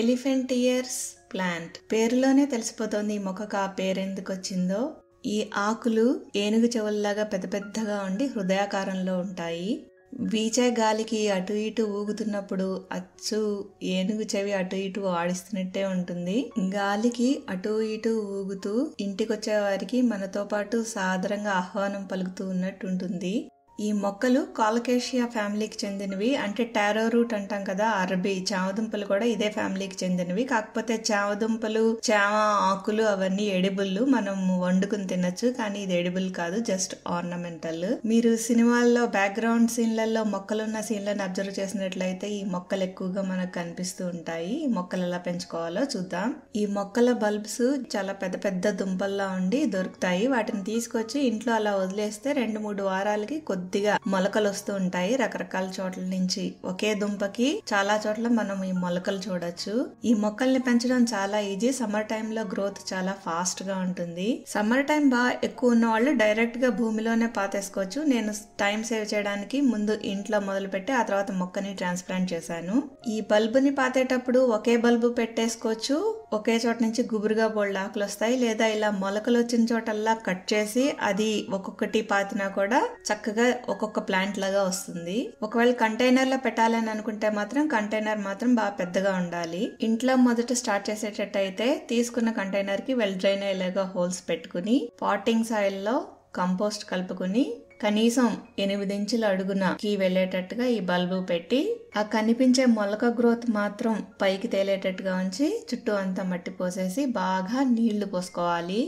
elephant years plant పేరులోనే తెలిసిపోతుంది ఈ మొక్కకు ఆ పేరెందుకు వచ్చిందో ఈ ఆకులు ఏనుగు చెవుల్లాగా పెద్ద పెద్దగా ఉండి హృదయాకారంలో ఉంటాయి వీచే గాలికి అటు ఇటు ఊగుతున్నప్పుడు అచ్చు ఏనుగు చెవి అటు ఇటు ఆడిస్తున్నట్టే ఉంటుంది గాలికి అటు ఇటు ఊగుతూ ఇంటికొచ్చే వారికి మనతో పాటు సాదరంగా ఆహ్వానం పలుకుతూ ఉన్నట్టు ఉంటుంది ఈ మొక్కలు కాలకేషియా ఫ్యామిలీకి చెందినవి అంటే టారో రూట్ అంటాం కదా అరబీ చామదుంపలు కూడా ఇదే ఫ్యామిలీకి చెందినవి కాకపోతే చావదుంపలు చావ ఆకులు అవన్నీ ఎడిబుల్ మనం వండుకుని తినచ్చు కానీ ఇది ఎడిబుల్ కాదు జస్ట్ ఆర్నమెంటల్ మీరు సినిమాల్లో బ్యాక్గ్రౌండ్ సీన్లలో మొక్కలున్న సీన్లను అబ్జర్వ్ చేసినట్లయితే ఈ మొక్కలు ఎక్కువగా మనకు కనిపిస్తూ ఉంటాయి మొక్కలు ఎలా పెంచుకోవాలో చూద్దాం ఈ మొక్కల బల్బ్స్ చాలా పెద్ద పెద్ద దుంపల్లా ఉండి దొరుకుతాయి వాటిని తీసుకొచ్చి ఇంట్లో అలా వదిలేస్తే రెండు మూడు వారాలకి కొద్ది కొద్దిగా మొలకలు వస్తూ ఉంటాయి రకరకాల చోట్ల నుంచి ఒకే దుంపకి చాలా చోట్ల మనం ఈ మొలకలు చూడొచ్చు ఈ మొక్కల్ని పెంచడం చాలా ఈజీ సమ్మర్ టైంలో గ్రోత్ చాలా ఫాస్ట్ గా ఉంటుంది సమ్మర్ టైం బాగా ఎక్కువ ఉన్న వాళ్ళు డైరెక్ట్ గా భూమిలోనే పాతేసుకోవచ్చు నేను టైం సేవ్ చేయడానికి ముందు ఇంట్లో మొదలుపెట్టి ఆ తర్వాత మొక్కని ట్రాన్స్ప్లాంట్ చేశాను ఈ బల్బుని పాతేటప్పుడు ఒకే బల్బు పెట్టేసుకోవచ్చు ఒకే చోట నుంచి గుబురుగా బోల్డ్ ఆకులు వస్తాయి లేదా ఇలా మొలకలు వచ్చిన చోటల్లా కట్ చేసి అది ఒక్కొక్కటి పాతినా కూడా చక్కగా ఒక్కొక్క ప్లాంట్ లాగా వస్తుంది ఒకవేళ కంటైనర్ లో పెట్టాలని అనుకుంటే మాత్రం కంటైనర్ మాత్రం బాగా పెద్దగా ఉండాలి ఇంట్లో మొదట స్టార్ట్ చేసేటట్టయితే తీసుకున్న కంటైనర్ కి వెల్ డ్రైన్ అయ్యేలాగా హోల్స్ పెట్టుకుని పాటింగ్ సాయిల్లో కంపోస్ట్ కలుపుకుని కనీసం అడుగున కీ వెళ్ళేటట్టుగా ఈ బల్బు పెట్టి ఆ కనిపించే మొలక గ్రోత్ మాత్రం పైకి తేలేటట్టుగా ఉంచి చుట్టూ అంతా మట్టి పోసేసి బాగా నీళ్లు పోసుకోవాలి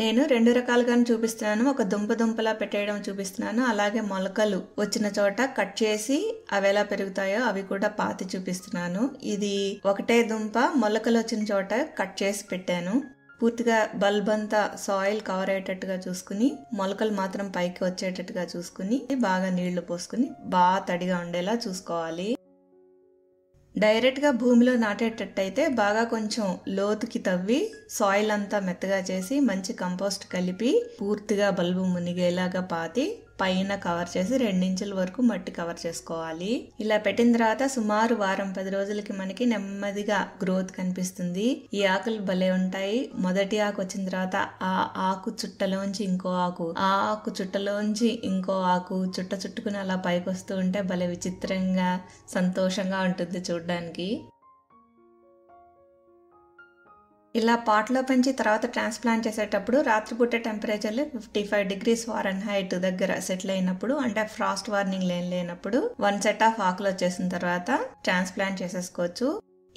నేను రెండు రకాలుగాను చూపిస్తున్నాను ఒక దుంప దుంపలా పెట్టేయడం చూపిస్తున్నాను అలాగే మొలకలు వచ్చిన చోట కట్ చేసి అవి ఎలా పెరుగుతాయో అవి కూడా పాతి చూపిస్తున్నాను ఇది ఒకటే దుంప మొలకలు వచ్చిన చోట కట్ చేసి పెట్టాను పూర్తిగా బల్బ్ అంతా సాయిల్ కవర్ అయ్యేటట్టుగా చూసుకుని మొలకలు మాత్రం పైకి వచ్చేటట్టుగా చూసుకుని బాగా నీళ్లు పోసుకుని బాగా తడిగా ఉండేలా చూసుకోవాలి డైరెక్ట్గా భూమిలో నాటేటట్టయితే బాగా కొంచెం లోతుకి తవ్వి సాయిల్ అంతా మెత్తగా చేసి మంచి కంపోస్ట్ కలిపి పూర్తిగా బల్బు మునిగేలాగా పాతి పైన కవర్ చేసి రెండించుల వరకు మట్టి కవర్ చేసుకోవాలి ఇలా పెట్టిన తర్వాత సుమారు వారం పది రోజులకి మనకి నెమ్మదిగా గ్రోత్ కనిపిస్తుంది ఈ ఆకులు భలే ఉంటాయి మొదటి ఆకు వచ్చిన తర్వాత ఆ ఆకు చుట్టలోంచి ఇంకో ఆకు ఆ ఆకు చుట్టలోంచి ఇంకో ఆకు చుట్ట చుట్టుకుని అలా పైకి వస్తూ ఉంటే భలే విచిత్రంగా సంతోషంగా ఉంటుంది చూడడానికి ఇలా పాట్లో పెంచి తర్వాత ట్రాన్స్ప్లాంట్ చేసేటప్పుడు రాత్రిపూట టెంపరేచర్లు ఫిఫ్టీ ఫైవ్ డిగ్రీస్ హైట్ దగ్గర సెటిల్ అయినప్పుడు అంటే ఫ్రాస్ట్ వార్నింగ్ లేని లేనప్పుడు వన్ సెట్ ఆఫ్ ఆకులు వచ్చేసిన తర్వాత ట్రాన్స్ప్లాంట్ చేసేసుకోవచ్చు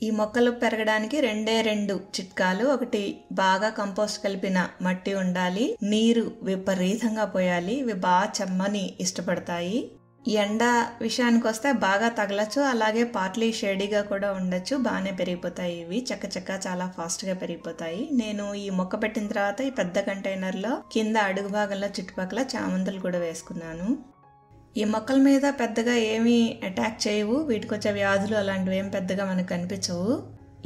ఈ మొక్కలు పెరగడానికి రెండే రెండు చిట్కాలు ఒకటి బాగా కంపోస్ట్ కలిపిన మట్టి ఉండాలి నీరు విపరీతంగా పోయాలి ఇవి బాగా చెమ్మని ఇష్టపడతాయి ఎండ విషయానికి వస్తే బాగా తగలచ్చు అలాగే పార్ట్లీ షేడీగా కూడా ఉండొచ్చు బాగానే పెరిగిపోతాయి ఇవి చక్క చక్క చాలా ఫాస్ట్గా పెరిగిపోతాయి నేను ఈ మొక్క పెట్టిన తర్వాత ఈ పెద్ద కంటైనర్లో కింద అడుగు భాగంలో చుట్టుపక్కల చామంతులు కూడా వేసుకున్నాను ఈ మొక్కల మీద పెద్దగా ఏమీ అటాక్ చేయవు వీటికొచ్చే వ్యాధులు అలాంటివి ఏం పెద్దగా మనకు కనిపించవు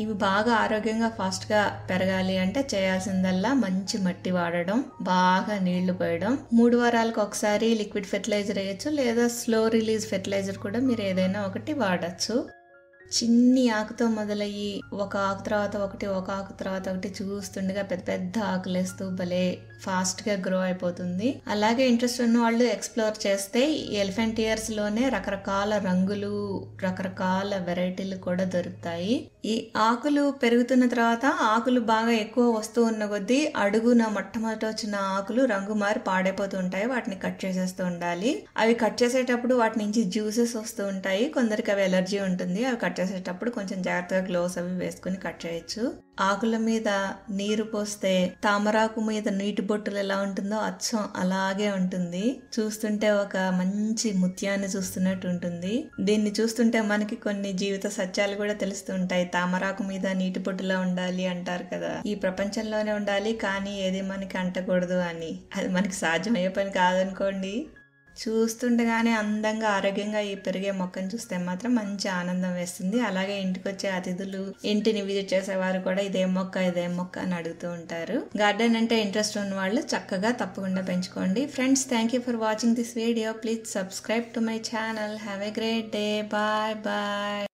ఇవి బాగా ఆరోగ్యంగా ఫాస్ట్గా పెరగాలి అంటే చేయాల్సిందల్లా మంచి మట్టి వాడడం బాగా నీళ్లు పోయడం మూడు వారాలకు ఒకసారి లిక్విడ్ ఫెర్టిలైజర్ వేయచ్చు లేదా స్లో రిలీజ్ ఫెర్టిలైజర్ కూడా మీరు ఏదైనా ఒకటి వాడచ్చు చిన్ని ఆకుతో మొదలయ్యి ఒక ఆకు తర్వాత ఒకటి ఒక ఆకు తర్వాత ఒకటి చూస్తుండగా పెద్ద పెద్ద ఆకులేస్తూ భలే ఫాస్ట్ గా గ్రో అయిపోతుంది అలాగే ఇంట్రెస్ట్ ఉన్న వాళ్ళు ఎక్స్ప్లోర్ చేస్తే ఎలిఫెంట్ ఇయర్స్ లోనే రకరకాల రంగులు రకరకాల వెరైటీలు కూడా దొరుకుతాయి ఈ ఆకులు పెరుగుతున్న తర్వాత ఆకులు బాగా ఎక్కువ వస్తూ ఉన్న కొద్దీ అడుగున మొట్టమొదట వచ్చిన ఆకులు రంగు మారి పాడైపోతూ ఉంటాయి వాటిని కట్ చేసేస్తూ ఉండాలి అవి కట్ చేసేటప్పుడు వాటి నుంచి జ్యూసెస్ వస్తూ ఉంటాయి కొందరికి అవి ఎలర్జీ ఉంటుంది అవి కట్ చేసేటప్పుడు కొంచెం జాగ్రత్తగా గ్లోవ్స్ అవి వేసుకుని కట్ చేయొచ్చు ఆకుల మీద నీరు పోస్తే తామరాకు మీద నీటి బొట్టులు ఎలా ఉంటుందో అచ్చం అలాగే ఉంటుంది చూస్తుంటే ఒక మంచి ముత్యాన్ని చూస్తున్నట్టు ఉంటుంది దీన్ని చూస్తుంటే మనకి కొన్ని జీవిత సత్యాలు కూడా ఉంటాయి తామరాకు మీద నీటి బొట్టులా ఉండాలి అంటారు కదా ఈ ప్రపంచంలోనే ఉండాలి కానీ ఏది మనకి అంటకూడదు అని అది మనకి సాధ్యమయ్యే పని కాదనుకోండి చూస్తుండగానే అందంగా ఆరోగ్యంగా ఈ పెరిగే మొక్కను చూస్తే మాత్రం మంచి ఆనందం వేస్తుంది అలాగే ఇంటికి వచ్చే అతిథులు ఇంటిని విజిట్ చేసేవారు కూడా ఇదే మొక్క ఇదే మొక్క అని అడుగుతూ ఉంటారు గార్డెన్ అంటే ఇంట్రెస్ట్ ఉన్న వాళ్ళు చక్కగా తప్పకుండా పెంచుకోండి friends thank you for watching this video please subscribe to my channel have a great day bye bye